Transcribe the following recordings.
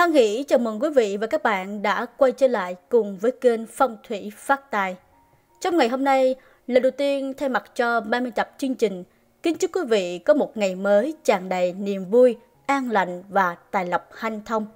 Hoan hỷ chào mừng quý vị và các bạn đã quay trở lại cùng với kênh Phong thủy Phát Tài. Trong ngày hôm nay, lần đầu tiên thay mặt cho 30 tập chương trình, kính chúc quý vị có một ngày mới tràn đầy niềm vui, an lành và tài lộc hanh thông.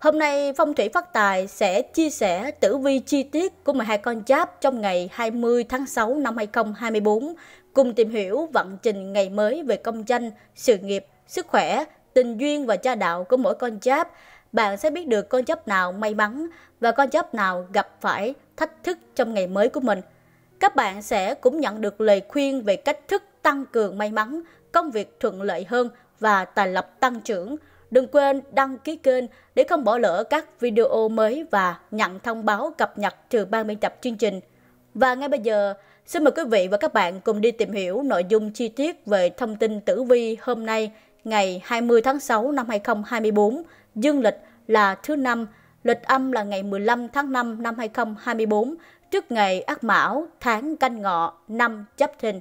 Hôm nay Phong thủy Phát Tài sẽ chia sẻ tử vi chi tiết của 12 con giáp trong ngày 20 tháng 6 năm 2024, cùng tìm hiểu vận trình ngày mới về công danh, sự nghiệp, sức khỏe, tình duyên và gia đạo của mỗi con giáp bạn sẽ biết được con giáp nào may mắn và con giáp nào gặp phải thách thức trong ngày mới của mình. Các bạn sẽ cũng nhận được lời khuyên về cách thức tăng cường may mắn, công việc thuận lợi hơn và tài lộc tăng trưởng. Đừng quên đăng ký kênh để không bỏ lỡ các video mới và nhận thông báo cập nhật từ ban biên tập chương trình. Và ngay bây giờ, xin mời quý vị và các bạn cùng đi tìm hiểu nội dung chi tiết về thông tin tử vi hôm nay, ngày 20 tháng 6 năm 2024 dương lịch là thứ năm, lịch âm là ngày 15 tháng 5 năm 2024, trước ngày Ác Mão, tháng Canh Ngọ, năm chấp Thìn.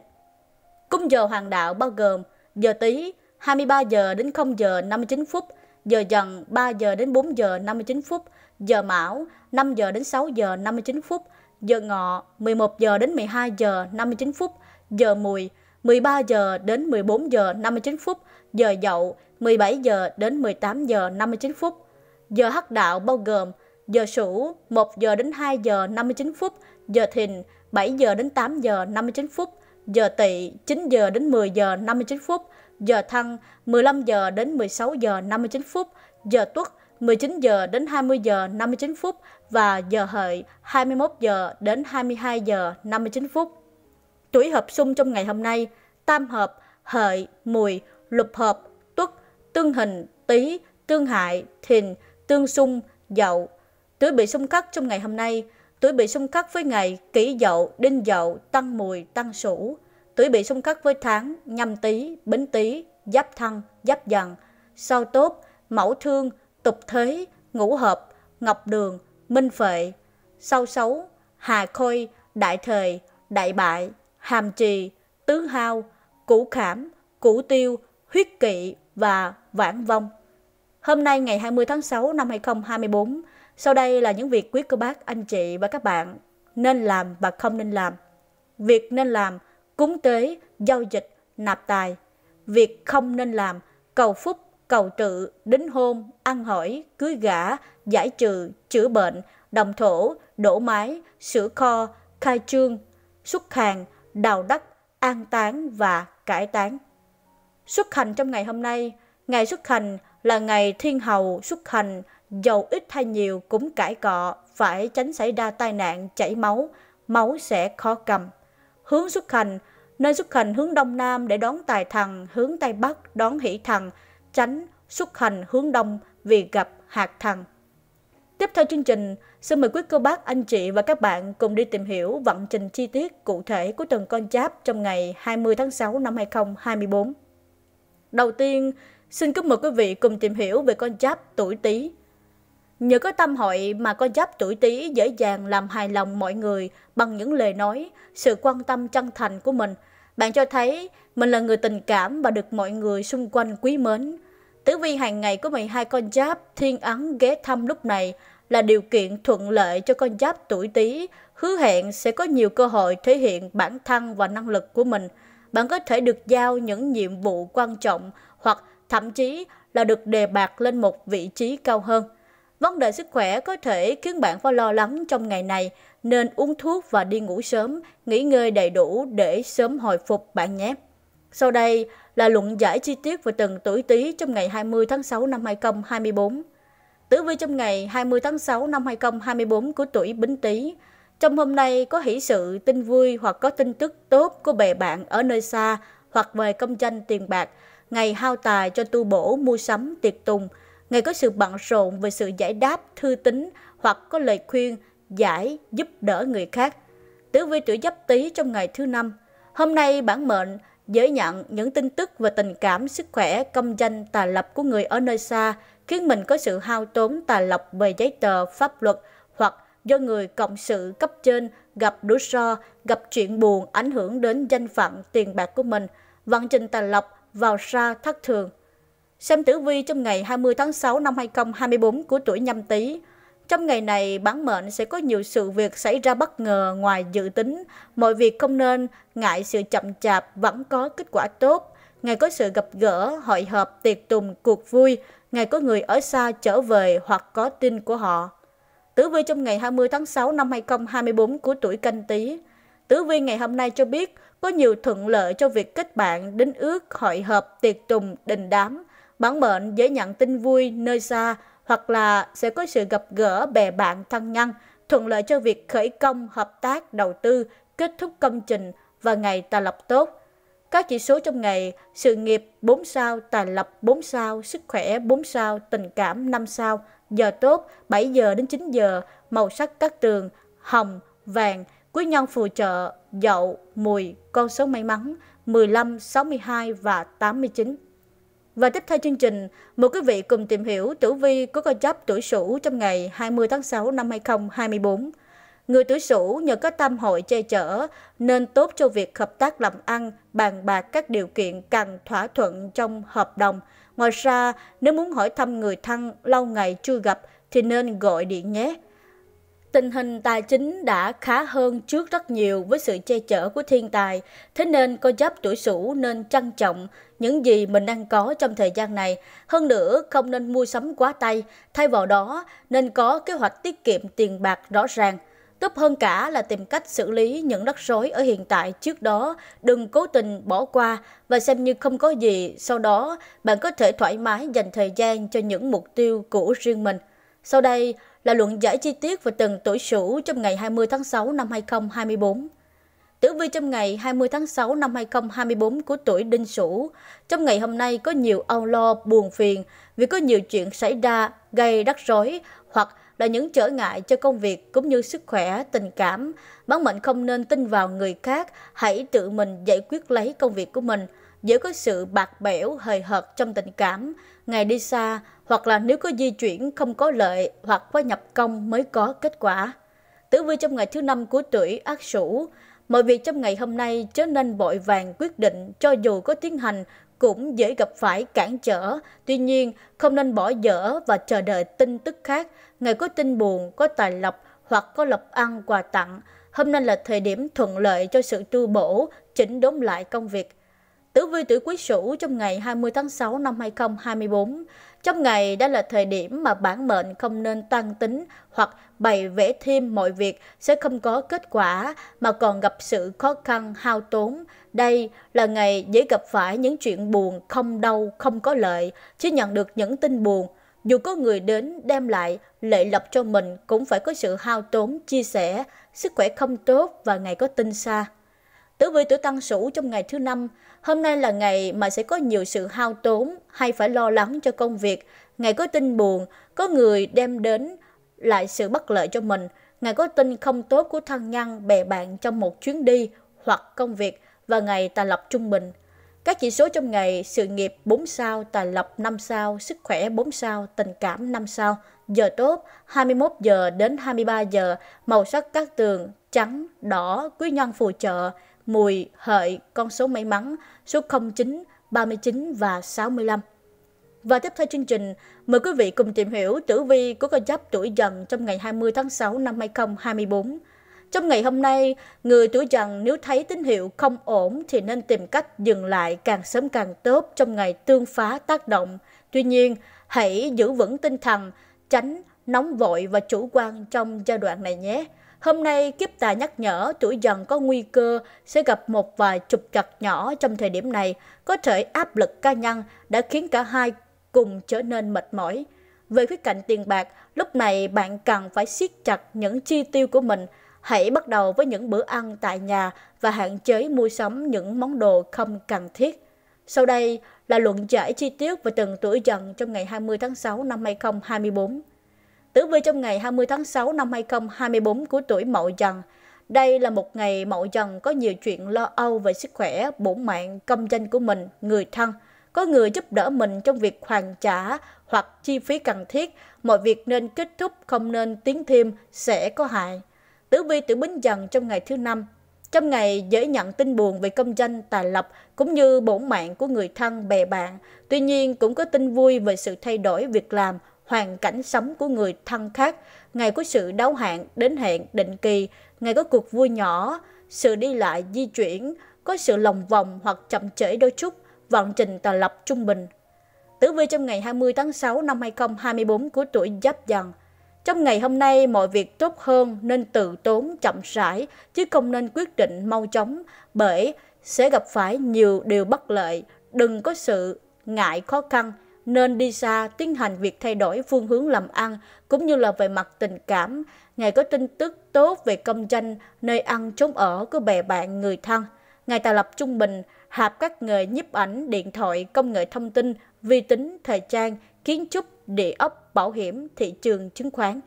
Cung giờ hoàng đạo bao gồm giờ Tý 23 giờ đến 0 giờ 59 phút, giờ Dần 3 giờ đến 4 giờ 59 phút, giờ Mão 5 giờ đến 6 giờ 59 phút, giờ Ngọ 11 giờ đến 12 giờ 59 phút, giờ Mùi 13 giờ đến 14 giờ 59 phút, giờ dậu 17 giờ đến 18 giờ 59 phút. Giờ hắc đạo bao gồm giờ Sửu 1 giờ đến 2 giờ 59 phút, giờ Thìn 7 giờ đến 8 giờ 59 phút, giờ Tỵ 9 giờ đến 10 giờ 59 phút, giờ Thăng 15 giờ đến 16 giờ 59 phút, giờ Tuất 19 giờ đến 20 giờ 59 phút và giờ Hợi 21 giờ đến 22 giờ 59 phút. Tuổi hợp xung trong ngày hôm nay: Tam hợp, Hợi, Mùi, lục hợp, tuất, tương hình, tý, tương hại, thìn, tương xung, dậu. Tuổi bị xung khắc trong ngày hôm nay, tuổi bị xung khắc với ngày kỷ dậu, đinh dậu, tăng mùi, tăng sửu. Tuổi bị xung khắc với tháng nhâm tý, bính tý, giáp thăng, giáp dần, sao tốt, mẫu thương, tục thế, ngũ hợp, ngọc đường, minh phệ, sao xấu, hà khôi, đại thời, đại bại, hàm trì, tứ hao, củ khảm, củ tiêu, huyết kỵ và vãng vong. Hôm nay ngày 20 tháng 6 năm 2024, sau đây là những việc quý cô bác, anh chị và các bạn nên làm và không nên làm. Việc nên làm, cúng tế, giao dịch, nạp tài. Việc không nên làm, cầu phúc, cầu tự, đính hôn, ăn hỏi, cưới gả, giải trừ, chữa bệnh, đồng thổ, đổ mái, sửa kho, khai trương, xuất hàng, đào đất, an táng và cải táng. Xuất hành trong ngày hôm nay, ngày xuất hành là ngày thiên hầu xuất hành, dầu ít hay nhiều cũng cãi cọ, phải tránh xảy ra tai nạn chảy máu, máu sẽ khó cầm. Hướng xuất hành, nơi xuất hành hướng đông nam để đón tài thần, hướng tây bắc đón hỷ thần, tránh xuất hành hướng đông vì gặp hạt thần. Tiếp theo chương trình, xin mời quý cô bác, anh chị và các bạn cùng đi tìm hiểu vận trình chi tiết cụ thể của từng con giáp trong ngày 20 tháng 6 năm 2024. Đầu tiên, xin kính mời quý vị cùng tìm hiểu về con giáp tuổi Tý. Nhờ có tâm hội mà con giáp tuổi Tý dễ dàng làm hài lòng mọi người bằng những lời nói, sự quan tâm chân thành của mình. Bạn cho thấy mình là người tình cảm và được mọi người xung quanh quý mến. Tử vi hàng ngày của 12 con giáp thiên ấn ghé thăm lúc này là điều kiện thuận lợi cho con giáp tuổi Tý, hứa hẹn sẽ có nhiều cơ hội thể hiện bản thân và năng lực của mình – bạn có thể được giao những nhiệm vụ quan trọng hoặc thậm chí là được đề bạt lên một vị trí cao hơn. Vấn đề sức khỏe có thể khiến bạn phải lo lắng trong ngày này, nên uống thuốc và đi ngủ sớm, nghỉ ngơi đầy đủ để sớm hồi phục bạn nhé. Sau đây là luận giải chi tiết về từng tuổi Tý trong ngày 20 tháng 6 năm 2024. Tử vi trong ngày 20 tháng 6 năm 2024 của tuổi Bính Tý – trong hôm nay có hỷ sự, tin vui hoặc có tin tức tốt của bè bạn ở nơi xa hoặc về công danh tiền bạc, ngày hao tài cho tu bổ, mua sắm, tiệc tùng, ngày có sự bận rộn về sự giải đáp, thư tính hoặc có lời khuyên, giải, giúp đỡ người khác. Tử vi tuổi giáp tý trong ngày thứ năm. Hôm nay bản mệnh giới nhận những tin tức về tình cảm, sức khỏe, công danh, tài lộc của người ở nơi xa, khiến mình có sự hao tốn tài lộc về giấy tờ, pháp luật hoặc do người cộng sự cấp trên gặp rủi ro, gặp chuyện buồn ảnh hưởng đến danh phận tiền bạc của mình, vận trình tài lộc vào ra thất thường. Xem tử vi trong ngày 20 tháng 6 năm 2024 của tuổi nhâm tý. Trong ngày này, bản mệnh sẽ có nhiều sự việc xảy ra bất ngờ ngoài dự tính. Mọi việc không nên, ngại sự chậm chạp vẫn có kết quả tốt. Ngày có sự gặp gỡ, hội hợp, tiệc tùng, cuộc vui. Ngày có người ở xa trở về hoặc có tin của họ. Tử vi trong ngày 20 tháng 6 năm 2024 của tuổi canh tí. Tử vi ngày hôm nay cho biết có nhiều thuận lợi cho việc kết bạn, đính ước, hội hợp, tiệc tùng, đình đám. Bản mệnh dễ nhận tin vui nơi xa hoặc là sẽ có sự gặp gỡ bè bạn thân nhân, thuận lợi cho việc khởi công, hợp tác, đầu tư, kết thúc công trình và ngày tài lập tốt. Các chỉ số trong ngày, sự nghiệp 4 sao, tài lộc 4 sao, sức khỏe 4 sao, tình cảm 5 sao, giờ tốt 7 giờ đến 9 giờ, màu sắc các tường, hồng, vàng, quý nhân phù trợ, dậu, mùi, con số may mắn 15, 62 và 89. Và tiếp theo chương trình, mời quý vị cùng tìm hiểu tử vi của con giáp tuổi Sửu trong ngày 20 tháng 6 năm 2024. Người tuổi Sửu nhờ có tâm hội che chở nên tốt cho việc hợp tác làm ăn, bàn bạc các điều kiện cần thỏa thuận trong hợp đồng. Ngoài ra, nếu muốn hỏi thăm người thân lâu ngày chưa gặp thì nên gọi điện nhé. Tình hình tài chính đã khá hơn trước rất nhiều với sự che chở của thiên tài, thế nên cô giáp tuổi Sửu nên trân trọng những gì mình đang có trong thời gian này. Hơn nữa, không nên mua sắm quá tay, thay vào đó nên có kế hoạch tiết kiệm tiền bạc rõ ràng. Tốt hơn cả là tìm cách xử lý những rắc rối ở hiện tại trước đó, đừng cố tình bỏ qua và xem như không có gì, sau đó bạn có thể thoải mái dành thời gian cho những mục tiêu của riêng mình. Sau đây là luận giải chi tiết về từng tuổi Sửu trong ngày 20 tháng 6 năm 2024. Tử vi trong ngày 20 tháng 6 năm 2024 của tuổi Đinh Sửu, trong ngày hôm nay có nhiều âu lo, buồn phiền vì có nhiều chuyện xảy ra gây rắc rối hoặc là những trở ngại cho công việc cũng như sức khỏe, tình cảm. Bán mệnh không nên tin vào người khác, hãy tự mình giải quyết lấy công việc của mình. Dễ có sự bạc bẽo, hời hợt trong tình cảm, ngày đi xa hoặc là nếu có di chuyển không có lợi hoặc có nhập công mới có kết quả. Tử vi trong ngày thứ năm của tuổi Ác Sửu, mọi việc trong ngày hôm nay trở nên vội vàng quyết định cho dù có tiến hành cũng dễ gặp phải cản trở. Tuy nhiên, không nên bỏ dở và chờ đợi tin tức khác. Ngày có tin buồn, có tài lộc hoặc có lộc ăn quà tặng. Hôm nay là thời điểm thuận lợi cho sự tu bổ, chỉnh đốn lại công việc. Tử vi tuổi Quý Sửu trong ngày 20 tháng 6 năm 2024, trong ngày đã là thời điểm mà bản mệnh không nên tăng tính hoặc bày vẽ thêm mọi việc sẽ không có kết quả mà còn gặp sự khó khăn, hao tốn, đây là ngày dễ gặp phải những chuyện buồn, không đau, không có lợi, chứ nhận được những tin buồn. Dù có người đến đem lại, lệ lập cho mình cũng phải có sự hao tốn, chia sẻ, sức khỏe không tốt và ngày có tin xa. Tử vi tuổi Tăng Sửu trong ngày thứ năm, hôm nay là ngày mà sẽ có nhiều sự hao tốn hay phải lo lắng cho công việc. Ngày có tin buồn, có người đem đến lại sự bất lợi cho mình. Ngày có tin không tốt của thân nhân, bè bạn trong một chuyến đi hoặc công việc và ngày tài lộc trung bình. Các chỉ số trong ngày sự nghiệp 4 sao, tài lộc 5 sao, sức khỏe 4 sao, tình cảm 5 sao, giờ tốt 21 giờ đến 23 giờ, màu sắc các tường trắng, đỏ, quý nhân phù trợ, mùi, hợi, con số may mắn, số 09, 39 và 65. Và tiếp theo chương trình, mời quý vị cùng tìm hiểu tử vi của con giáp tuổi dần trong ngày 20 tháng 6 năm 2024. Trong ngày hôm nay, người tuổi dần nếu thấy tín hiệu không ổn thì nên tìm cách dừng lại càng sớm càng tốt trong ngày tương phá tác động. Tuy nhiên, hãy giữ vững tinh thần, tránh nóng vội và chủ quan trong giai đoạn này nhé. Hôm nay kiếp tà nhắc nhở tuổi dần có nguy cơ sẽ gặp một vài trục trặc nhỏ trong thời điểm này, có thể áp lực cá nhân đã khiến cả hai cùng trở nên mệt mỏi. Về khía cạnh tiền bạc, lúc này bạn cần phải siết chặt những chi tiêu của mình – Hãy bắt đầu với những bữa ăn tại nhà và hạn chế mua sắm những món đồ không cần thiết. Sau đây là luận giải chi tiết về từng tuổi dần trong ngày 20 tháng 6 năm 2024. Tử vi trong ngày 20 tháng 6 năm 2024 của tuổi Mậu Dần. Đây là một ngày Mậu Dần có nhiều chuyện lo âu về sức khỏe, bổn mạng, công danh của mình, người thân. Có người giúp đỡ mình trong việc hoàn trả hoặc chi phí cần thiết. Mọi việc nên kết thúc, không nên tiến thêm, sẽ có hại. Tử Vi tuổi Bính Dần trong ngày thứ năm. Trong ngày dễ nhận tin buồn về công danh tài lộc cũng như bổn mạng của người thân bè bạn. Tuy nhiên cũng có tin vui về sự thay đổi việc làm, hoàn cảnh sống của người thân khác. Ngày có sự đáo hạn, đến hẹn, định kỳ, ngày có cuộc vui nhỏ, sự đi lại, di chuyển, có sự lòng vòng hoặc chậm trễ đôi chút, vận trình tài lộc trung bình. Tử vi trong ngày 20 tháng 6 năm 2024 của tuổi Giáp Dần – trong ngày hôm nay, mọi việc tốt hơn nên tự tốn chậm rãi, chứ không nên quyết định mau chóng, bởi sẽ gặp phải nhiều điều bất lợi. Đừng có sự ngại khó khăn, nên đi xa tiến hành việc thay đổi phương hướng làm ăn cũng như là về mặt tình cảm. Ngày có tin tức tốt về công tranh nơi ăn trốn ở của bè bạn người thân. Ngày tạo lập trung bình, hạp các người nhiếp ảnh, điện thoại, công nghệ thông tin, vi tính, thời trang, kiến trúc, địa ốc, bảo hiểm, thị trường, chứng khoán.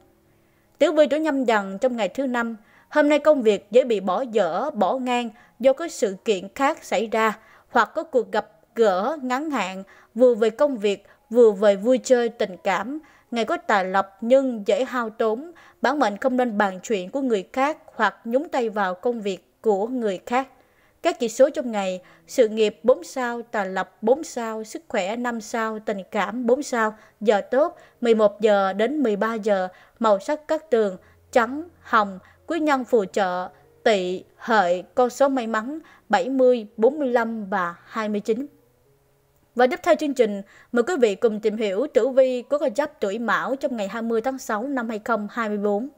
Tiểu Vy tuổi nhâm dần trong ngày thứ năm, hôm nay công việc dễ bị bỏ dở, bỏ ngang do có sự kiện khác xảy ra hoặc có cuộc gặp gỡ ngắn hạn vừa về công việc vừa về vui chơi tình cảm ngày có tài lộc nhưng dễ hao tốn bản mệnh không nên bàn chuyện của người khác hoặc nhúng tay vào công việc của người khác các chỉ số trong ngày, sự nghiệp 4 sao, tài lộc 4 sao, sức khỏe 5 sao, tình cảm 4 sao, giờ tốt 11 giờ đến 13 giờ, màu sắc các tường trắng, hồng, quý nhân phù trợ, tỵ, hợi, con số may mắn 70, 45 và 29. Và tiếp theo chương trình, mời quý vị cùng tìm hiểu tử vi của con giáp tuổi Mão trong ngày 20 tháng 6 năm 2024.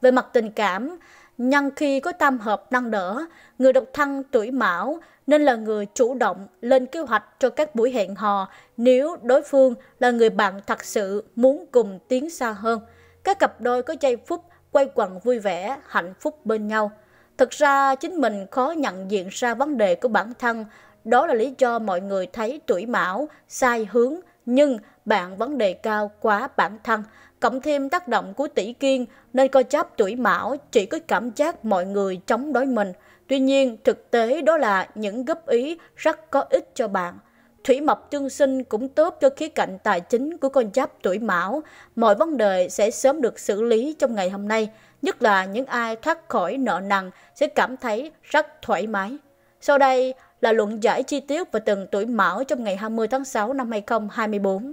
Về mặt tình cảm, nhân khi có tam hợp nâng đỡ, người độc thân tuổi mão nên là người chủ động lên kế hoạch cho các buổi hẹn hò nếu đối phương là người bạn thật sự muốn cùng tiến xa hơn. Các cặp đôi có giây phút quay quần vui vẻ, hạnh phúc bên nhau. Thực ra chính mình khó nhận diện ra vấn đề của bản thân, đó là lý do mọi người thấy tuổi mão sai hướng nhưng bạn vấn đề cao quá bản thân cộng thêm tác động của tỷ kiên nên coi cháp tuổi mão chỉ có cảm giác mọi người chống đối mình. Tuy nhiên, thực tế đó là những góp ý rất có ích cho bạn. Thủy mộc tương sinh cũng tốt cho khía cạnh tài chính của con giáp tuổi mão. Mọi vấn đề sẽ sớm được xử lý trong ngày hôm nay, nhất là những ai thoát khỏi nợ nần sẽ cảm thấy rất thoải mái. Sau đây là luận giải chi tiết về từng tuổi mão trong ngày 20 tháng 6 năm 2024.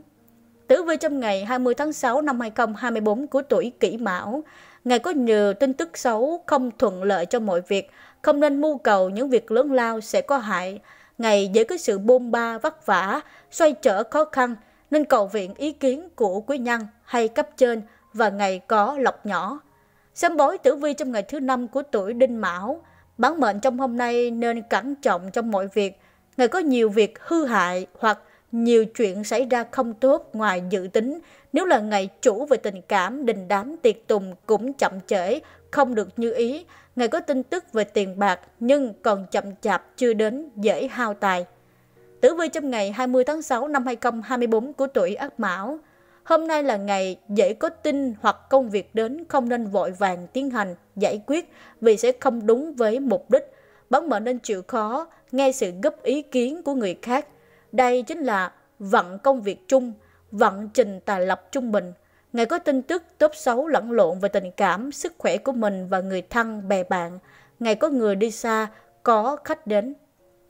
Tử vi trong ngày 20 tháng 6 năm 2024 của tuổi kỷ mão. Ngày có nhiều tin tức xấu, không thuận lợi cho mọi việc, không nên mưu cầu những việc lớn lao sẽ có hại. Ngày dễ có sự bôn ba, vất vả, xoay trở khó khăn, nên cầu viện ý kiến của quý nhân hay cấp trên và ngày có lọc nhỏ. Xem bói tử vi trong ngày thứ năm của tuổi đinh mão. Bản mệnh trong hôm nay nên cẩn trọng trong mọi việc. Ngày có nhiều việc hư hại hoặc nhiều chuyện xảy ra không tốt ngoài dự tính. Nếu là ngày chủ về tình cảm, đình đám tiệc tùng cũng chậm trễ, không được như ý. Ngày có tin tức về tiền bạc nhưng còn chậm chạp chưa đến, dễ hao tài. Tử vi trong ngày 20 tháng 6 năm 2024 của tuổi Ất Mão. Hôm nay là ngày dễ có tin hoặc công việc đến không nên vội vàng tiến hành, giải quyết vì sẽ không đúng với mục đích. Bản mở nên chịu khó, nghe sự góp ý kiến của người khác đây chính là vận công việc chung, vận trình tài lập trung bình. Ngày có tin tức tốt xấu lẫn lộn về tình cảm, sức khỏe của mình và người thân, bè bạn. Ngày có người đi xa, có khách đến.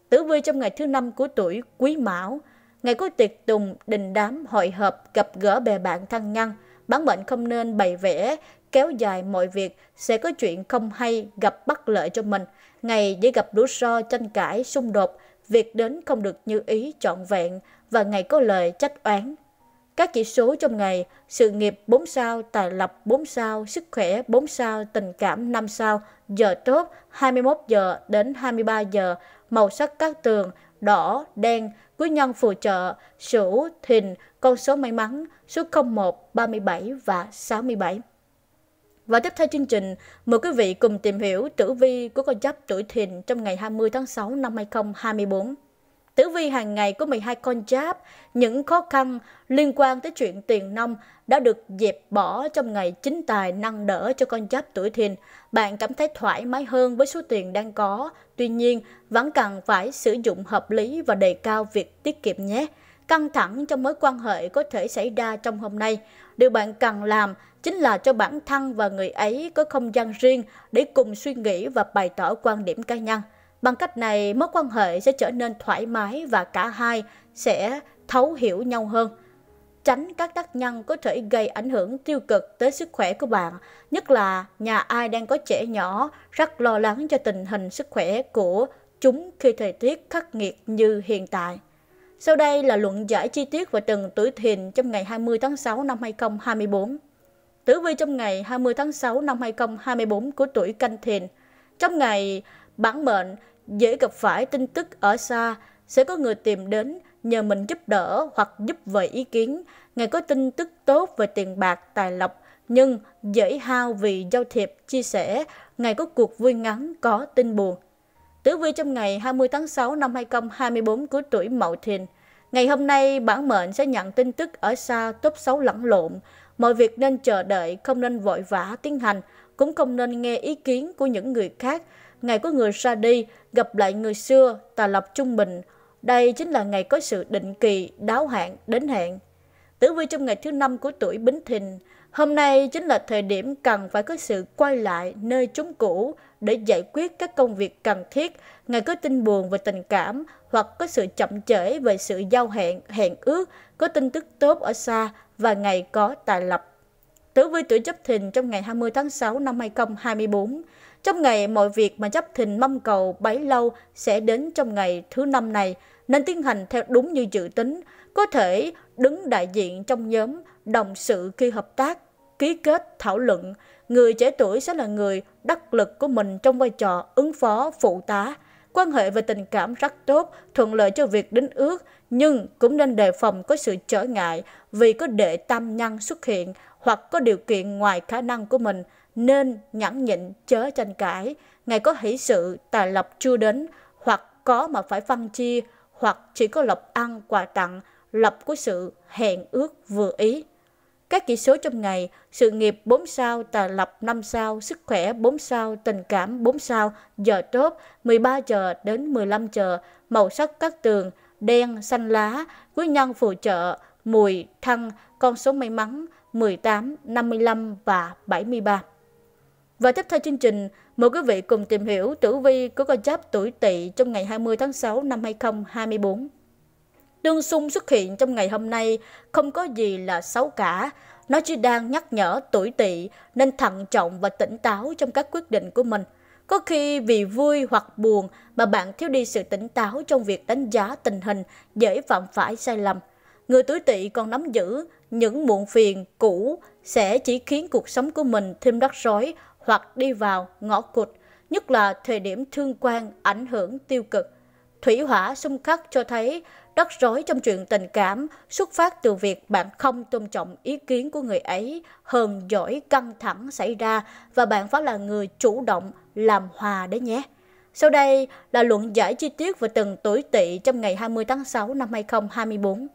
Tử vi trong ngày thứ năm của tuổi Quý Mão, ngày có tiệc tùng, đình đám, hội hợp, gặp gỡ bè bạn thân nhân. Bản mệnh không nên bày vẽ, kéo dài mọi việc, sẽ có chuyện không hay gặp bất lợi cho mình. Ngày dễ gặp rủi ro, tranh cãi, xung đột, việc đến không được như ý trọn vẹn và ngày có lời trách oán. Các chỉ số trong ngày, sự nghiệp 4 sao, tài lộc 4 sao, sức khỏe 4 sao, tình cảm 5 sao, giờ tốt 21 giờ đến 23 giờ, màu sắc các tường đỏ, đen, quý nhân phù trợ, sửu, thìn, con số may mắn, số 01, 37 và 67. Và tiếp theo chương trình, mời quý vị cùng tìm hiểu tử vi của con giáp tuổi thìn trong ngày 20 tháng 6 năm 2024. Tử vi hàng ngày của 12 con giáp, những khó khăn liên quan tới chuyện tiền nông đã được dẹp bỏ trong ngày chính tài năng đỡ cho con giáp tuổi thìn. Bạn cảm thấy thoải mái hơn với số tiền đang có, tuy nhiên vẫn cần phải sử dụng hợp lý và đề cao việc tiết kiệm nhé. Căng thẳng trong mối quan hệ có thể xảy ra trong hôm nay. Điều bạn cần làm chính là cho bản thân và người ấy có không gian riêng để cùng suy nghĩ và bày tỏ quan điểm cá nhân. Bằng cách này, mối quan hệ sẽ trở nên thoải mái và cả hai sẽ thấu hiểu nhau hơn. Tránh các tác nhân có thể gây ảnh hưởng tiêu cực tới sức khỏe của bạn, nhất là nhà ai đang có trẻ nhỏ rất lo lắng cho tình hình sức khỏe của chúng khi thời tiết khắc nghiệt như hiện tại. Sau đây là luận giải chi tiết về từng tuổi thìn trong ngày 20 tháng 6 năm 2024. Tử vi trong ngày 20 tháng 6 năm 2024 của tuổi Canh thìn Trong ngày, bản mệnh dễ gặp phải tin tức ở xa, sẽ có người tìm đến nhờ mình giúp đỡ hoặc giúp về ý kiến. Ngày có tin tức tốt về tiền bạc, tài lộc, nhưng dễ hao vì giao thiệp, chia sẻ. Ngày có cuộc vui ngắn, có tin buồn. Tử vi trong ngày 20 tháng 6 năm 2024 của tuổi Mậu Thìn. Ngày hôm nay, bản mệnh sẽ nhận tin tức ở xa top 6 lẫn lộn. Mọi việc nên chờ đợi, không nên vội vã tiến hành, cũng không nên nghe ý kiến của những người khác. Ngày có người ra đi, gặp lại người xưa, tà lập trung bình. Đây chính là ngày có sự định kỳ, đáo hạn, đến hẹn. Tử vi trong ngày thứ năm của tuổi Bính Thìn – Hôm nay chính là thời điểm cần phải có sự quay lại nơi chúng cũ để giải quyết các công việc cần thiết, ngày có tin buồn về tình cảm hoặc có sự chậm trễ về sự giao hẹn, hẹn ước, có tin tức tốt ở xa và ngày có tài lập. Tử vi tuổi chấp thìn trong ngày 20 tháng 6 năm 2024. Trong ngày, mọi việc mà chấp thìn mong cầu bấy lâu sẽ đến trong ngày thứ năm này, nên tiến hành theo đúng như dự tính, có thể đứng đại diện trong nhóm, đồng sự khi hợp tác, ký kết thảo luận người trẻ tuổi sẽ là người đắc lực của mình trong vai trò ứng phó phụ tá quan hệ về tình cảm rất tốt thuận lợi cho việc đính ước nhưng cũng nên đề phòng có sự trở ngại vì có đệ tam nhân xuất hiện hoặc có điều kiện ngoài khả năng của mình nên nhẫn nhịn chớ tranh cãi ngày có hỷ sự tài lộc chưa đến hoặc có mà phải phân chia hoặc chỉ có lộc ăn quà tặng lập của sự hẹn ước vừa ý các chỉ số trong ngày, sự nghiệp 4 sao, tài lập 5 sao, sức khỏe 4 sao, tình cảm 4 sao, giờ tốt 13 giờ đến 15 giờ, màu sắc các tường, đen, xanh lá, quý nhân phù trợ, mùi, thăng, con số may mắn 18, 55 và 73. Và tiếp theo chương trình, mời quý vị cùng tìm hiểu tử vi của con giáp tuổi tỵ trong ngày 20 tháng 6 năm 2024. Tương xung xuất hiện trong ngày hôm nay không có gì là xấu cả. Nó chỉ đang nhắc nhở tuổi tỵ nên thận trọng và tỉnh táo trong các quyết định của mình. Có khi vì vui hoặc buồn mà bạn thiếu đi sự tỉnh táo trong việc đánh giá tình hình, dễ phạm phải sai lầm. Người tuổi tỵ còn nắm giữ những muộn phiền cũ sẽ chỉ khiến cuộc sống của mình thêm rắc rối hoặc đi vào ngõ cụt, nhất là thời điểm thương quan ảnh hưởng tiêu cực. Thủy Hỏa xung khắc cho thấy rắc rối trong chuyện tình cảm xuất phát từ việc bạn không tôn trọng ý kiến của người ấy hờn giỏi căng thẳng xảy ra và bạn phải là người chủ động làm hòa đấy nhé. Sau đây là luận giải chi tiết về từng tuổi tỵ trong ngày 20 tháng 6 năm 2024.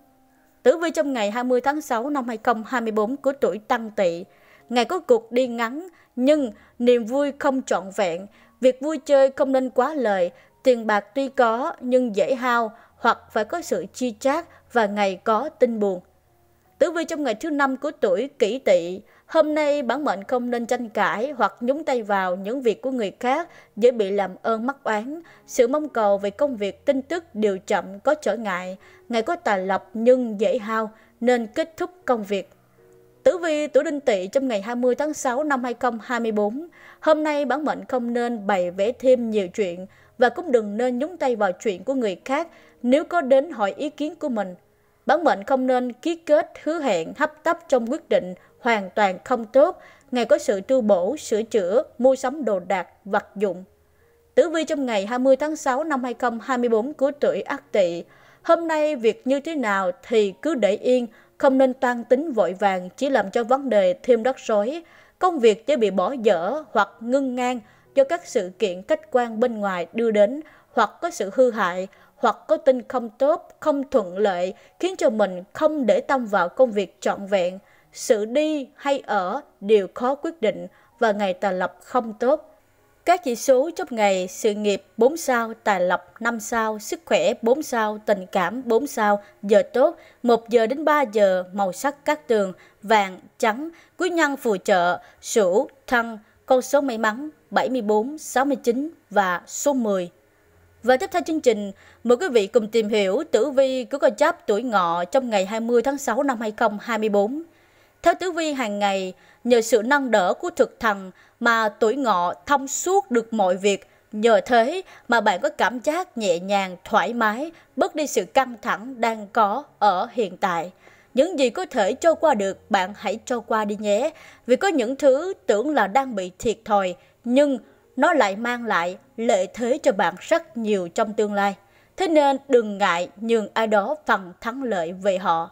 Tử vi trong ngày 20 tháng 6 năm 2024 của tuổi Tăng Tỵ. Ngày có cuộc đi ngắn nhưng niềm vui không trọn vẹn, việc vui chơi không nên quá lời, Tiền bạc tuy có nhưng dễ hao hoặc phải có sự chi trác và ngày có tin buồn. Tử vi trong ngày thứ năm của tuổi kỷ tỵ, hôm nay bản mệnh không nên tranh cãi hoặc nhúng tay vào những việc của người khác dễ bị làm ơn mắc oán. Sự mong cầu về công việc tin tức đều chậm có trở ngại, ngày có tài lộc nhưng dễ hao nên kết thúc công việc. Tử vi tuổi đinh tỵ trong ngày 20 tháng 6 năm 2024, hôm nay bản mệnh không nên bày vẽ thêm nhiều chuyện và cũng đừng nên nhúng tay vào chuyện của người khác nếu có đến hỏi ý kiến của mình. Bản mệnh không nên ký kết hứa hẹn hấp tấp trong quyết định hoàn toàn không tốt, ngày có sự tu bổ, sửa chữa, mua sắm đồ đạc, vật dụng. Tử vi trong ngày 20 tháng 6 năm 2024 của tuổi Ất Tỵ. Hôm nay việc như thế nào thì cứ để yên, không nên toan tính vội vàng chỉ làm cho vấn đề thêm rắc rối. Công việc dễ bị bỏ dở hoặc ngưng ngang do các sự kiện khách quan bên ngoài đưa đến hoặc có sự hư hại hoặc có tin không tốt, không thuận lợi khiến cho mình không để tâm vào công việc trọn vẹn. Sự đi hay ở đều khó quyết định và ngày tài lộc không tốt. Các chỉ số trong ngày sự nghiệp 4 sao, tài lộc 5 sao, sức khỏe 4 sao, tình cảm 4 sao, giờ tốt 1 giờ đến 3 giờ, màu sắc các tường, vàng, trắng, quý nhân phù trợ, sửu, thân, con số may mắn 74, 69 và số 10. Và tiếp theo chương trình, mời quý vị cùng tìm hiểu tử vi của con giáp tuổi ngọ trong ngày 20 tháng 6 năm 2024. Theo tử vi hàng ngày, nhờ sự nâng đỡ của thực thần mà tuổi ngọ thông suốt được mọi việc, nhờ thế mà bạn có cảm giác nhẹ nhàng, thoải mái, bớt đi sự căng thẳng đang có ở hiện tại. Những gì có thể cho qua được, bạn hãy cho qua đi nhé, vì có những thứ tưởng là đang bị thiệt thòi, nhưng nó lại mang lại lợi thế cho bạn rất nhiều trong tương lai. Thế nên đừng ngại nhường ai đó phần thắng lợi về họ.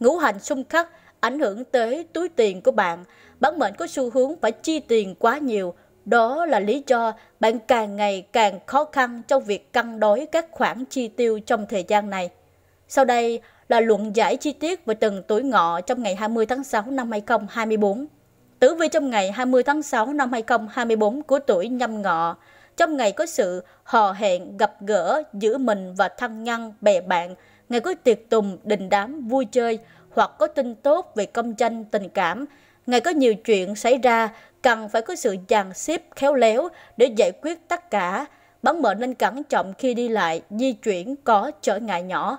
Ngũ hành xung khắc ảnh hưởng tới túi tiền của bạn. Bản mệnh có xu hướng phải chi tiền quá nhiều. Đó là lý do bạn càng ngày càng khó khăn trong việc cân đối các khoản chi tiêu trong thời gian này. Sau đây là luận giải chi tiết về từng tuổi ngọ trong ngày 20 tháng 6 năm 2024. Tử vi trong ngày 20 tháng 6 năm 2024 của tuổi nhâm ngọ, trong ngày có sự hò hẹn, gặp gỡ giữa mình và thân nhân, bè bạn, ngày có tiệc tùng, đình đám, vui chơi hoặc có tin tốt về công tranh, tình cảm. Ngày có nhiều chuyện xảy ra, cần phải có sự dàn xếp khéo léo để giải quyết tất cả. Bản mệnh nên cẩn trọng khi đi lại, di chuyển có trở ngại nhỏ.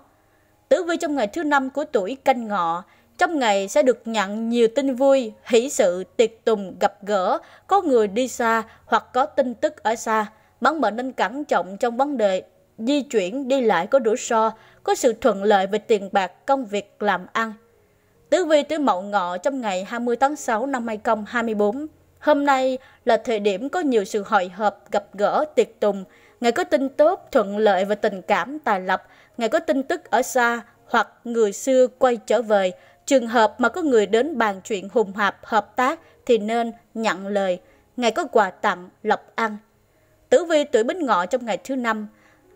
Tử vi trong ngày thứ năm của tuổi canh ngọ, trong ngày sẽ được nhận nhiều tin vui, hỷ sự, tiệc tùng, gặp gỡ, có người đi xa hoặc có tin tức ở xa. Bản mệnh nên cẩn trọng trong vấn đề di chuyển, đi lại có đủ so, có sự thuận lợi về tiền bạc, công việc, làm ăn. Tứ vi tứ mậu ngọ trong ngày 20 tháng 6 năm 2024. Hôm nay là thời điểm có nhiều sự hội hợp, gặp gỡ, tiệc tùng. Ngày có tin tốt, thuận lợi về tình cảm, tài lập. Ngày có tin tức ở xa hoặc người xưa quay trở về. Trường hợp mà có người đến bàn chuyện hùng hạp hợp tác thì nên nhận lời, ngày có quà tặng, lộc ăn. Tử vi tuổi bính ngọ trong ngày thứ năm,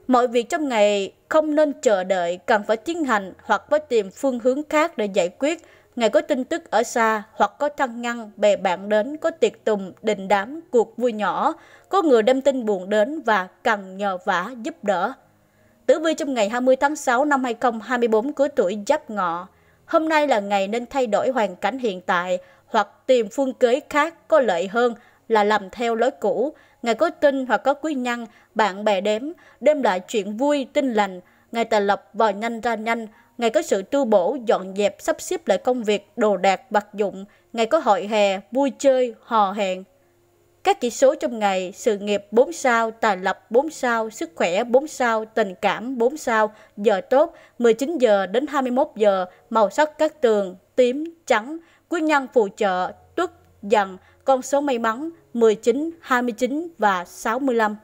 mọi việc trong ngày không nên chờ đợi, cần phải tiến hành hoặc phải tìm phương hướng khác để giải quyết. Ngày có tin tức ở xa hoặc có thăng ngăn, bè bạn đến, có tiệc tùng, đình đám, cuộc vui nhỏ, có người đem tin buồn đến và cần nhờ vả giúp đỡ. Tử vi trong ngày 20 tháng 6 năm 2024 của tuổi Giáp Ngọ hôm nay là ngày nên thay đổi hoàn cảnh hiện tại hoặc tìm phương kế khác có lợi hơn là làm theo lối cũ. ngày có tin hoặc có quý nhân, bạn bè đếm, đem lại chuyện vui, tinh lành. ngày tài lộc vào nhanh ra nhanh, ngày có sự tu bổ, dọn dẹp, sắp xếp lại công việc, đồ đạc, vật dụng. ngày có hội hè, vui chơi, hò hẹn, các chỉ số trong ngày, sự nghiệp 4 sao, tài lộc 4 sao, sức khỏe 4 sao, tình cảm 4 sao, giờ tốt 19 giờ đến 21 giờ, màu sắc các tường tím, trắng, quý nhân phù trợ tuất, dần, con số may mắn 19, 29 và 65.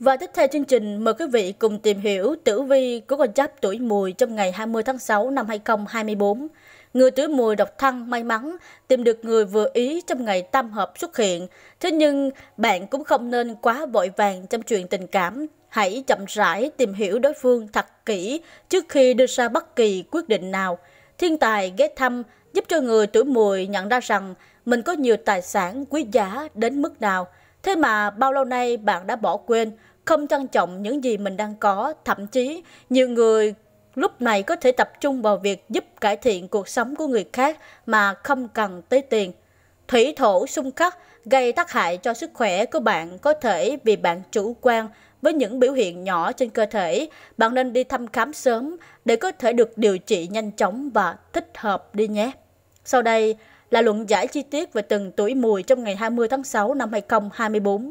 Và tiếp theo chương trình, mời quý vị cùng tìm hiểu tử vi của con giáp tuổi mùi trong ngày 20 tháng 6 năm 2024. Người tuổi mùi độc thân may mắn tìm được người vừa ý trong ngày tam hợp xuất hiện. Thế nhưng bạn cũng không nên quá vội vàng trong chuyện tình cảm. Hãy chậm rãi tìm hiểu đối phương thật kỹ trước khi đưa ra bất kỳ quyết định nào. Thiên tài ghé thăm giúp cho người tuổi mùi nhận ra rằng mình có nhiều tài sản quý giá đến mức nào. Thế mà bao lâu nay bạn đã bỏ quên, không trân trọng những gì mình đang có, thậm chí nhiều người lúc này có thể tập trung vào việc giúp cải thiện cuộc sống của người khác mà không cần tới tiền. Thủy thổ xung khắc gây tác hại cho sức khỏe của bạn có thể vì bạn chủ quan với những biểu hiện nhỏ trên cơ thể, bạn nên đi thăm khám sớm để có thể được điều trị nhanh chóng và thích hợp đi nhé. Sau đây là luận giải chi tiết về từng tuổi mùi trong ngày 20 tháng 6 năm 2024.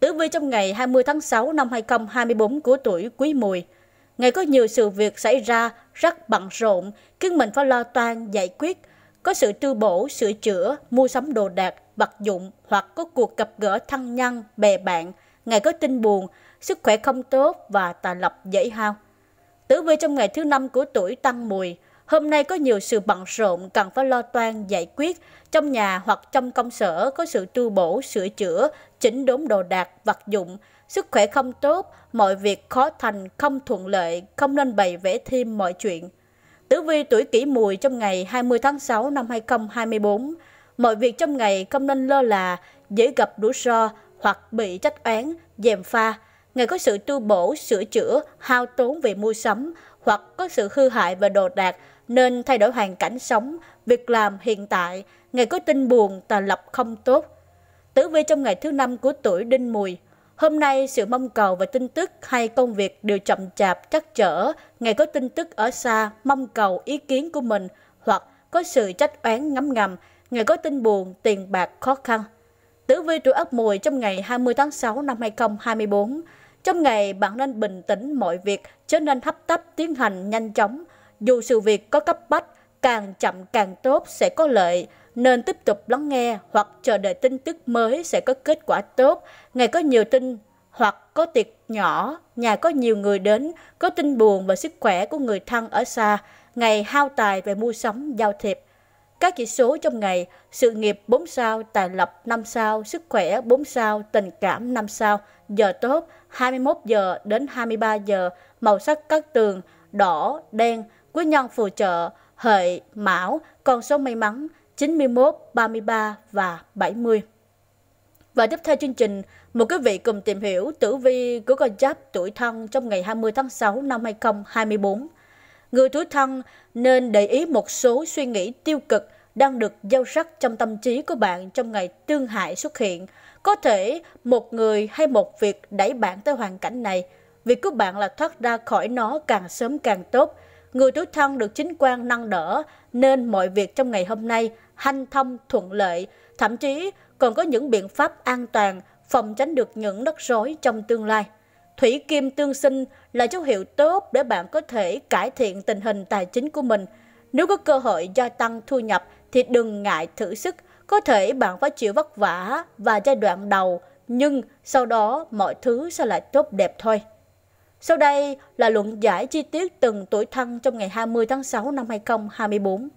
Tử vi trong ngày 20 tháng 6 năm 2024 của tuổi Quý Mùi – ngày có nhiều sự việc xảy ra rất bận rộn, khiến mình phải lo toan giải quyết, có sự tu bổ, sửa chữa, mua sắm đồ đạc, vật dụng hoặc có cuộc gặp gỡ thân nhân, bè bạn, ngày có tin buồn, sức khỏe không tốt và tài lộc dễ hao. Tử vi trong ngày thứ năm của tuổi Tăng Mùi, hôm nay có nhiều sự bận rộn cần phải lo toan giải quyết, trong nhà hoặc trong công sở có sự tu bổ, sửa chữa, chỉnh đốn đồ đạc, vật dụng, Sức khỏe không tốt, mọi việc khó thành, không thuận lợi, không nên bày vẽ thêm mọi chuyện. Tử vi tuổi kỷ mùi trong ngày 20 tháng 6 năm 2024, mọi việc trong ngày không nên lơ là, dễ gặp rủi ro hoặc bị trách oán, dèm pha. Ngày có sự tu bổ, sửa chữa, hao tốn về mua sắm hoặc có sự hư hại về đồ đạc nên thay đổi hoàn cảnh sống, việc làm hiện tại. Ngày có tin buồn, tà lập không tốt. Tử vi trong ngày thứ năm của tuổi đinh mùi Hôm nay, sự mong cầu và tin tức hay công việc đều chậm chạp, chắc trở. Ngày có tin tức ở xa, mong cầu ý kiến của mình hoặc có sự trách oán ngấm ngầm. Ngày có tin buồn, tiền bạc khó khăn. Tử vi tuổi Ất Mùi trong ngày 20 tháng 6 năm 2024. Trong ngày, bạn nên bình tĩnh mọi việc, chớ nên hấp tấp tiến hành nhanh chóng. Dù sự việc có cấp bách, càng chậm càng tốt sẽ có lợi, nên tiếp tục lắng nghe hoặc chờ đợi tin tức mới sẽ có kết quả tốt, ngày có nhiều tin hoặc có tiệc nhỏ, nhà có nhiều người đến, có tin buồn về sức khỏe của người thân ở xa, ngày hao tài về mua sắm, giao thiệp. Các chỉ số trong ngày, sự nghiệp 4 sao, tài lập 5 sao, sức khỏe 4 sao, tình cảm 5 sao, giờ tốt 21 giờ đến 23 giờ, màu sắc các tường, đỏ, đen, quý nhân phù trợ, hợi, mão, con số may mắn 91, 33 và 70. Và tiếp theo chương trình, một quý vị cùng tìm hiểu tử vi của con giáp tuổi thân trong ngày 20 tháng 6 năm 2024. Người tuổi thân nên để ý một số suy nghĩ tiêu cực đang được gieo sắc trong tâm trí của bạn trong ngày tương hại xuất hiện. Có thể một người hay một việc đẩy bạn tới hoàn cảnh này. Việc của bạn là thoát ra khỏi nó càng sớm càng tốt – người tuổi thân được chính quan nâng đỡ nên mọi việc trong ngày hôm nay hanh thông thuận lợi, thậm chí còn có những biện pháp an toàn phòng tránh được những đất rối trong tương lai. Thủy kim tương sinh là dấu hiệu tốt để bạn có thể cải thiện tình hình tài chính của mình. Nếu có cơ hội gia tăng thu nhập thì đừng ngại thử sức. Có thể bạn phải chịu vất vả và giai đoạn đầu, nhưng sau đó mọi thứ sẽ lại tốt đẹp thôi. Sau đây là luận giải chi tiết từng tuổi thân trong ngày 20 tháng 6 năm 2024.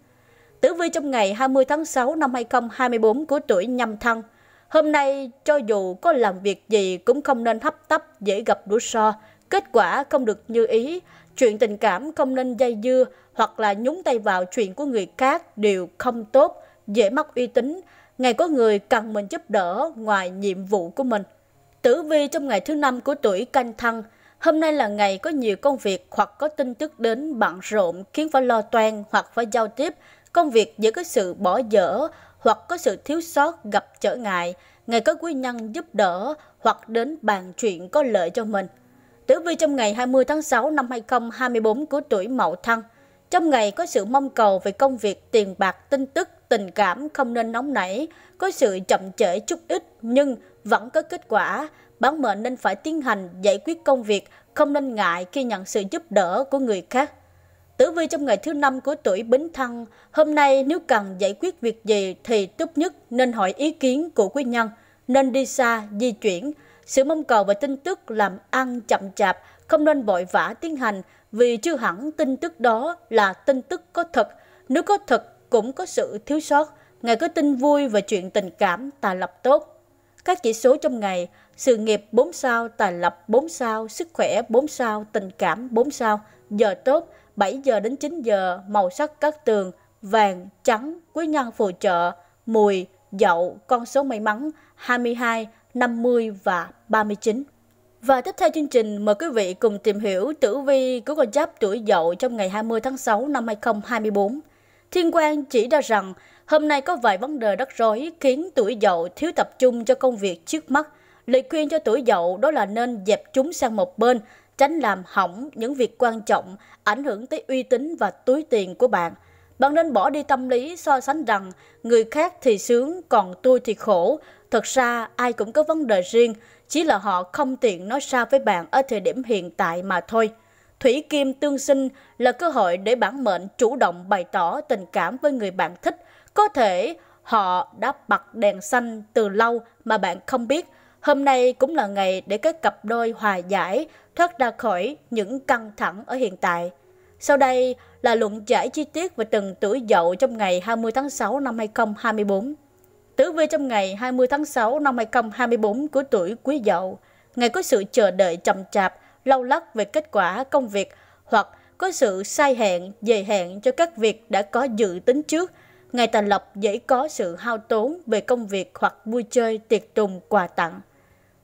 Tử vi trong ngày 20 tháng 6 năm 2024 của tuổi nhâm thân. Hôm nay, cho dù có làm việc gì cũng không nên hấp tấp, dễ gặp rủi ro. Kết quả không được như ý, chuyện tình cảm không nên dây dưa hoặc là nhúng tay vào chuyện của người khác đều không tốt, dễ mất uy tín. Ngày có người cần mình giúp đỡ ngoài nhiệm vụ của mình. Tử vi trong ngày thứ năm của tuổi canh thân – Hôm nay là ngày có nhiều công việc hoặc có tin tức đến bận rộn khiến phải lo toan hoặc phải giao tiếp, công việc giữa có sự bỏ dở hoặc có sự thiếu sót gặp trở ngại, ngày có quý nhân giúp đỡ hoặc đến bàn chuyện có lợi cho mình. Tử vi trong ngày 20 tháng 6 năm 2024 của tuổi Mậu Thân. Trong ngày có sự mong cầu về công việc, tiền bạc, tin tức, tình cảm không nên nóng nảy, có sự chậm trễ chút ít nhưng vẫn có kết quả bản mệnh nên phải tiến hành giải quyết công việc, không nên ngại khi nhận sự giúp đỡ của người khác. Tử vi trong ngày thứ năm của tuổi Bính thân hôm nay nếu cần giải quyết việc gì thì tốt nhất nên hỏi ý kiến của quý nhân, nên đi xa, di chuyển. Sự mong cầu và tin tức làm ăn chậm chạp, không nên vội vã tiến hành vì chưa hẳn tin tức đó là tin tức có thật. Nếu có thật cũng có sự thiếu sót, ngày có tin vui và chuyện tình cảm tài lập tốt. Các chỉ số trong ngày – sự nghiệp 4 sao, tài lộc 4 sao, sức khỏe 4 sao, tình cảm 4 sao, giờ tốt 7 giờ đến 9 giờ, màu sắc các tường, vàng, trắng, quý nhân phù trợ, mùi, dậu, con số may mắn 22, 50 và 39. Và tiếp theo chương trình, mời quý vị cùng tìm hiểu tử vi của con giáp tuổi dậu trong ngày 20 tháng 6 năm 2024. Thiên quan chỉ ra rằng, hôm nay có vài vấn đề rắc rối khiến tuổi dậu thiếu tập trung cho công việc trước mắt – Lời khuyên cho tuổi dậu đó là nên dẹp chúng sang một bên, tránh làm hỏng những việc quan trọng, ảnh hưởng tới uy tín và túi tiền của bạn. Bạn nên bỏ đi tâm lý so sánh rằng người khác thì sướng còn tôi thì khổ. Thật ra ai cũng có vấn đề riêng, chỉ là họ không tiện nói ra với bạn ở thời điểm hiện tại mà thôi. Thủy Kim tương sinh là cơ hội để bản mệnh chủ động bày tỏ tình cảm với người bạn thích. Có thể họ đã bật đèn xanh từ lâu mà bạn không biết – Hôm nay cũng là ngày để các cặp đôi hòa giải, thoát ra khỏi những căng thẳng ở hiện tại. Sau đây là luận giải chi tiết về từng tuổi dậu trong ngày 20 tháng 6 năm 2024. Tử vi trong ngày 20 tháng 6 năm 2024 của tuổi quý dậu, ngày có sự chờ đợi chậm chạp, lâu lắc về kết quả công việc hoặc có sự sai hẹn, dày hẹn cho các việc đã có dự tính trước. Ngày tài lộc dễ có sự hao tốn về công việc hoặc vui chơi, tiệc tùng, quà tặng.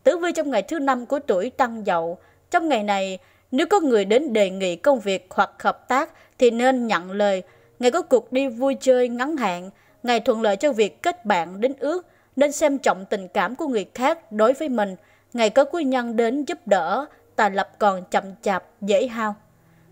Tử vi trong ngày thứ năm của tuổi Tăng Dậu. Trong ngày này, nếu có người đến đề nghị công việc hoặc hợp tác thì nên nhận lời. Ngày có cuộc đi vui chơi ngắn hạn, ngày thuận lợi cho việc kết bạn đến ước, nên xem trọng tình cảm của người khác đối với mình. Ngày có quý nhân đến giúp đỡ, tài lập còn chậm chạp, dễ hao.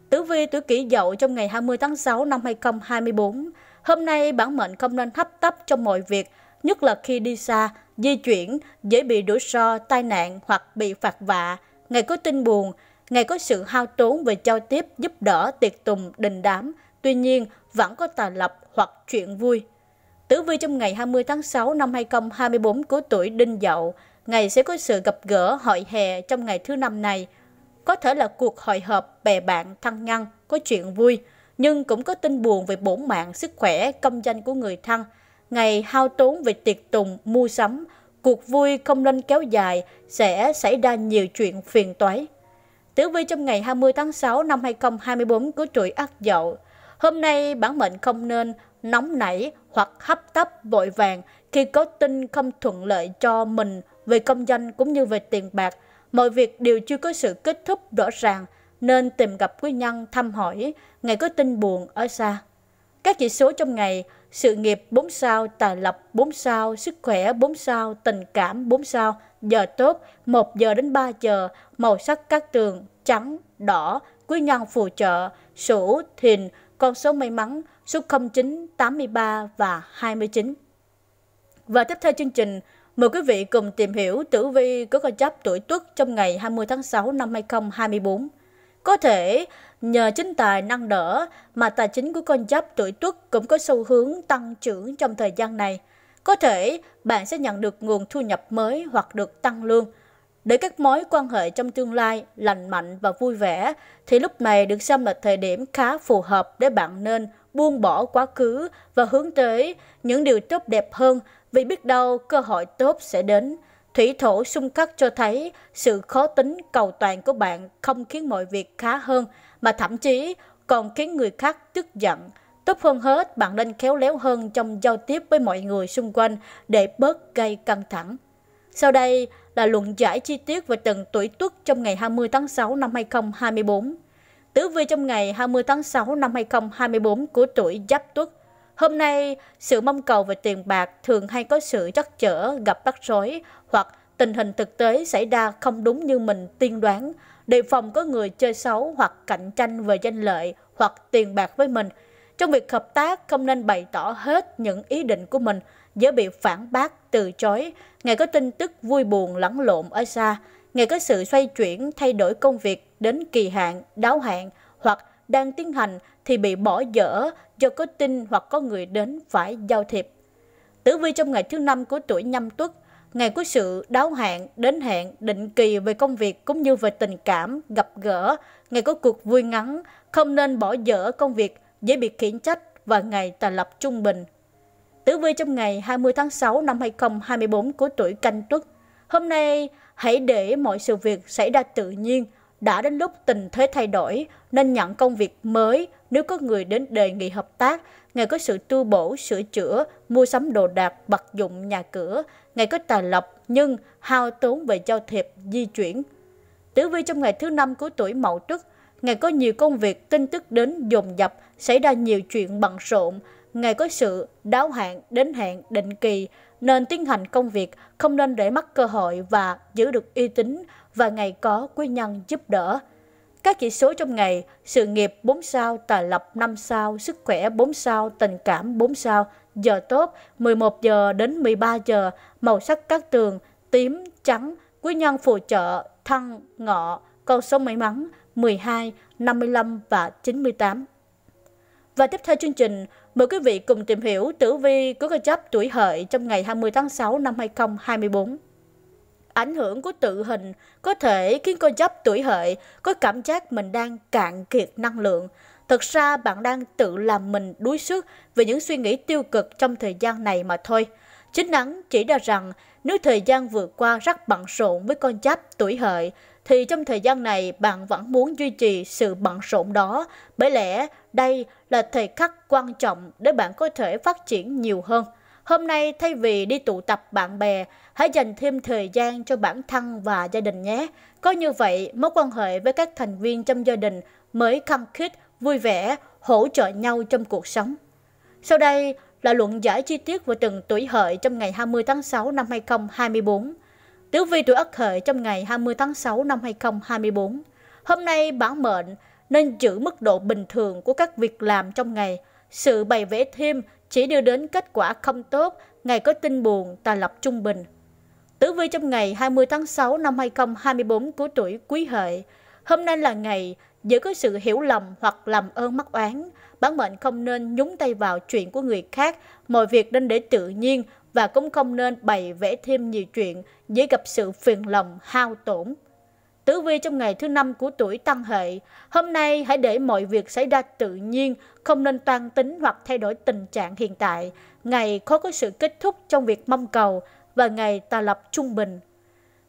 Tử vi tuổi kỷ dậu trong ngày 20 tháng 6 năm 2024. Hôm nay bản mệnh không nên hấp tấp trong mọi việc – nhất là khi đi xa, di chuyển, dễ bị đổ ro, tai nạn hoặc bị phạt vạ, ngày có tin buồn, ngày có sự hao tốn về giao tiếp, giúp đỡ, tiệc tùng, đình đám, tuy nhiên vẫn có tài lập hoặc chuyện vui. Tử vi trong ngày 20 tháng 6 năm 2024 của tuổi Đinh Dậu, ngày sẽ có sự gặp gỡ hội hè trong ngày thứ năm này. Có thể là cuộc hội họp bè bạn thân nhân, có chuyện vui, nhưng cũng có tin buồn về bổn mạng, sức khỏe, công danh của người thân – ngày hao tốn về tiệc tùng, mua sắm, cuộc vui không nên kéo dài sẽ xảy ra nhiều chuyện phiền toái. Tử vi trong ngày 20 tháng 6 năm 2024 của tuổi Ất Dậu. Hôm nay bản mệnh không nên nóng nảy hoặc hấp tấp vội vàng khi có tin không thuận lợi cho mình về công danh cũng như về tiền bạc. Mọi việc đều chưa có sự kết thúc rõ ràng nên tìm gặp quý nhân thăm hỏi, ngày có tin buồn ở xa. Các chỉ số trong ngày, sự nghiệp 4 sao, tài lộc 4 sao, sức khỏe 4 sao, tình cảm 4 sao, giờ tốt 1 giờ đến 3 giờ, màu sắc các tường trắng, đỏ, quý nhân phù trợ, sửu, thìn, con số may mắn số 09, 83 và 29. Và tiếp theo chương trình, mời quý vị cùng tìm hiểu tử vi của con giáp tuổi Tuất trong ngày 20 tháng 6 năm 2024. Có thể nhờ chính tài năng đỡ mà tài chính của con giáp tuổi tuất cũng có xu hướng tăng trưởng trong thời gian này. Có thể bạn sẽ nhận được nguồn thu nhập mới hoặc được tăng lương. Để các mối quan hệ trong tương lai lành mạnh và vui vẻ thì lúc này được xem là thời điểm khá phù hợp để bạn nên buông bỏ quá khứ và hướng tới những điều tốt đẹp hơn vì biết đâu cơ hội tốt sẽ đến. Thủy thổ xung khắc cho thấy sự khó tính cầu toàn của bạn không khiến mọi việc khá hơn mà thậm chí còn khiến người khác tức giận. Tốt hơn hết, bạn nên khéo léo hơn trong giao tiếp với mọi người xung quanh để bớt gây căng thẳng. Sau đây là luận giải chi tiết về từng tuổi tuất trong ngày 20 tháng 6 năm 2024. Tử vi trong ngày 20 tháng 6 năm 2024 của tuổi Giáp Tuất – Hôm nay, sự mong cầu về tiền bạc thường hay có sự trắc chở gặp rắc rối hoặc tình hình thực tế xảy ra không đúng như mình tiên đoán, đề phòng có người chơi xấu hoặc cạnh tranh về danh lợi hoặc tiền bạc với mình. Trong việc hợp tác, không nên bày tỏ hết những ý định của mình, dễ bị phản bác, từ chối, ngày có tin tức vui buồn lẫn lộn ở xa, ngày có sự xoay chuyển, thay đổi công việc đến kỳ hạn, đáo hạn hoặc đang tiến hành thì bị bỏ dở do có tin hoặc có người đến phải giao thiệp. Tử vi trong ngày thứ năm của tuổi nhâm tuất, ngày có sự đáo hạn, đến hạn, định kỳ về công việc cũng như về tình cảm, gặp gỡ, ngày có cuộc vui ngắn, không nên bỏ dở công việc, dễ bị khiển trách và ngày tài lập trung bình. Tử vi trong ngày 20 tháng 6 năm 2024 của tuổi canh tuất. Hôm nay, hãy để mọi sự việc xảy ra tự nhiên đã đến lúc tình thế thay đổi nên nhận công việc mới nếu có người đến đề nghị hợp tác ngài có sự tu bổ sửa chữa mua sắm đồ đạc vật dụng nhà cửa ngài có tài lộc nhưng hao tốn về giao thiệp di chuyển tử vi trong ngày thứ năm của tuổi mậu tuất ngài có nhiều công việc tin tức đến dồn dập xảy ra nhiều chuyện bận rộn ngài có sự đáo hạn đến hạn định kỳ nên tiến hành công việc không nên để mất cơ hội và giữ được uy tín và ngày có quý nhân giúp đỡ. Các chỉ số trong ngày, sự nghiệp 4 sao, tài lập 5 sao, sức khỏe 4 sao, tình cảm 4 sao, giờ tốt 11 giờ đến 13 giờ, màu sắc các tường tím, trắng, quý nhân phù trợ, thăng, ngọ, con số may mắn 12, 55 và 98. Và tiếp theo chương trình, mời quý vị cùng tìm hiểu tử vi của con giáp tuổi hợi trong ngày 20 tháng 6 năm 2024. Ảnh hưởng của tự hình có thể khiến con giáp tuổi hợi có cảm giác mình đang cạn kiệt năng lượng. Thật ra bạn đang tự làm mình đuối sức về những suy nghĩ tiêu cực trong thời gian này mà thôi. Chính nắng chỉ ra rằng nếu thời gian vừa qua rất bận rộn với con giáp tuổi hợi, thì trong thời gian này bạn vẫn muốn duy trì sự bận rộn đó, bởi lẽ đây là thời khắc quan trọng để bạn có thể phát triển nhiều hơn. Hôm nay thay vì đi tụ tập bạn bè, hãy dành thêm thời gian cho bản thân và gia đình nhé. Có như vậy, mối quan hệ với các thành viên trong gia đình mới khăng khít, vui vẻ, hỗ trợ nhau trong cuộc sống. Sau đây là luận giải chi tiết về từng tuổi hợi trong ngày 20 tháng 6 năm 2024. Tử vi tuổi Ất Hợi trong ngày 20 tháng 6 năm 2024. Hôm nay bản mệnh nên giữ mức độ bình thường của các việc làm trong ngày. Sự bày vẽ thêm chỉ đưa đến kết quả không tốt, ngày có tin buồn, tà lập trung bình. Tử vi trong ngày 20 tháng 6 năm 2024 của tuổi Quý Hợi. Hôm nay là ngày giữa có sự hiểu lầm hoặc làm ơn mắc oán. Bản mệnh không nên nhúng tay vào chuyện của người khác, mọi việc nên để tự nhiên và cũng không nên bày vẽ thêm nhiều chuyện dễ gặp sự phiền lòng hao tổn. Tử vi trong ngày thứ năm của tuổi tăng hệ, hôm nay hãy để mọi việc xảy ra tự nhiên, không nên toan tính hoặc thay đổi tình trạng hiện tại. Ngày khó có sự kết thúc trong việc mong cầu và ngày tà lập trung bình.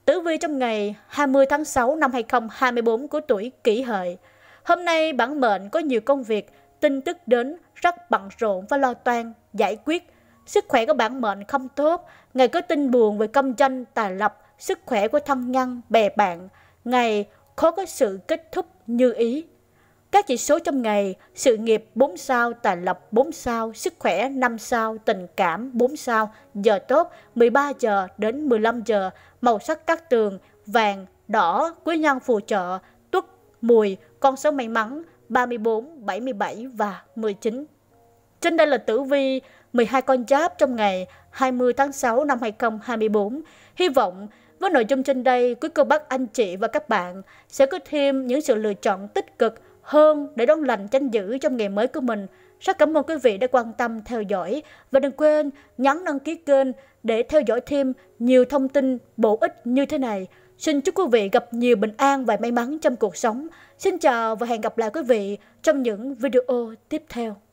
Tử vi trong ngày 20 tháng 6 năm 2024 của tuổi kỷ hợi. Hôm nay bản mệnh có nhiều công việc, tin tức đến rất bận rộn và lo toan, giải quyết – Sức khỏe của bản mệnh không tốt, ngày có tin buồn về công danh, tài lộc, sức khỏe của thân nhân, bè bạn. Ngày khó có sự kết thúc như ý. Các chỉ số trong ngày, sự nghiệp 4 sao, tài lộc 4 sao, sức khỏe 5 sao, tình cảm 4 sao, giờ tốt 13 giờ đến 15 giờ, màu sắc các tường, vàng, đỏ, quý nhân phù trợ, tuất, mùi, con số may mắn 34, 77 và 19. Trên đây là tử vi 12 con giáp trong ngày 20 tháng 6 năm 2024. Hy vọng với nội dung trên đây, quý cô bác anh chị và các bạn sẽ có thêm những sự lựa chọn tích cực hơn để đón lành tranh giữ trong ngày mới của mình. Rất cảm ơn quý vị đã quan tâm theo dõi và đừng quên nhấn đăng ký kênh để theo dõi thêm nhiều thông tin bổ ích như thế này. Xin chúc quý vị gặp nhiều bình an và may mắn trong cuộc sống. Xin chào và hẹn gặp lại quý vị trong những video tiếp theo.